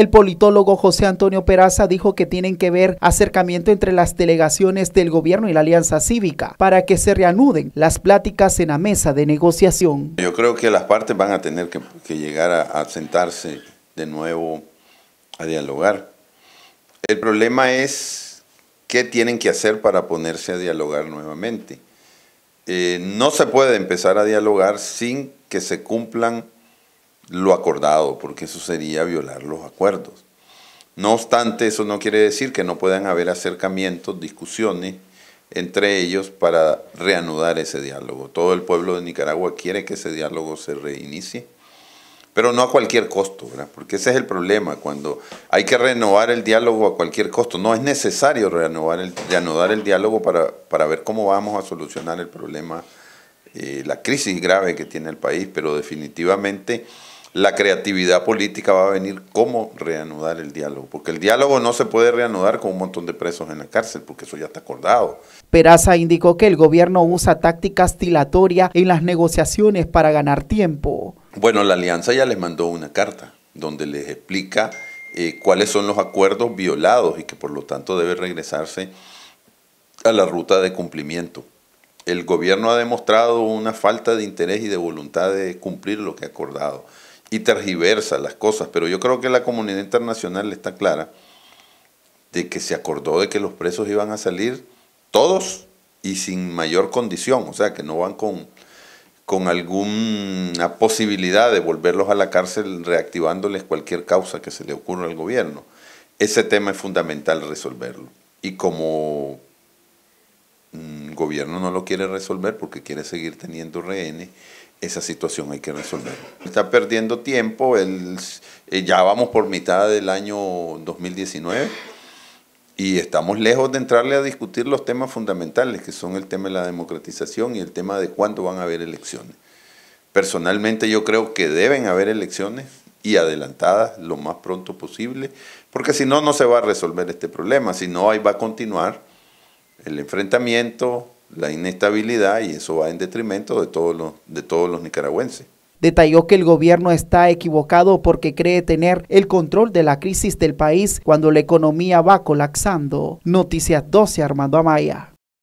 El politólogo José Antonio Peraza dijo que tienen que ver acercamiento entre las delegaciones del gobierno y la alianza cívica para que se reanuden las pláticas en la mesa de negociación. Yo creo que las partes van a tener que, llegar a, sentarse de nuevo a dialogar. El problema es qué tienen que hacer para ponerse a dialogar nuevamente. Eh, no se puede empezar a dialogar sin que se cumplan lo acordado, porque eso sería violar los acuerdos. No obstante, eso no quiere decir que no puedan haber acercamientos, discusiones entre ellos para reanudar ese diálogo. Todo el pueblo de Nicaragua quiere que ese diálogo se reinicie, pero no a cualquier costo, Porque ese es el problema, cuando hay que renovar el diálogo a cualquier costo. No es necesario el, reanudar el diálogo para, para ver cómo vamos a solucionar el problema, eh, la crisis grave que tiene el país, pero definitivamente la creatividad política va a venir cómo reanudar el diálogo, porque el diálogo no se puede reanudar con un montón de presos en la cárcel, porque eso ya está acordado. Peraza indicó que el gobierno usa tácticas dilatorias en las negociaciones para ganar tiempo. Bueno, la alianza ya les mandó una carta donde les explica eh, cuáles son los acuerdos violados y que por lo tanto debe regresarse a la ruta de cumplimiento. El gobierno ha demostrado una falta de interés y de voluntad de cumplir lo que ha acordado y tergiversa las cosas, pero yo creo que la comunidad internacional está clara de que se acordó de que los presos iban a salir todos y sin mayor condición, o sea, que no van con, con alguna posibilidad de volverlos a la cárcel reactivándoles cualquier causa que se le ocurra al gobierno. Ese tema es fundamental resolverlo. Y como gobierno no lo quiere resolver porque quiere seguir teniendo rehenes, esa situación hay que resolverla. Está perdiendo tiempo, el, eh, ya vamos por mitad del año 2019 y estamos lejos de entrarle a discutir los temas fundamentales, que son el tema de la democratización y el tema de cuándo van a haber elecciones. Personalmente yo creo que deben haber elecciones y adelantadas lo más pronto posible, porque si no, no se va a resolver este problema, si no, ahí va a continuar el enfrentamiento, la inestabilidad y eso va en detrimento de todos los, nicaragüenses. Detalló que el gobierno está equivocado porque cree tener el control de la crisis del país cuando la economía va colapsando. Noticias 12, Armando Amaya.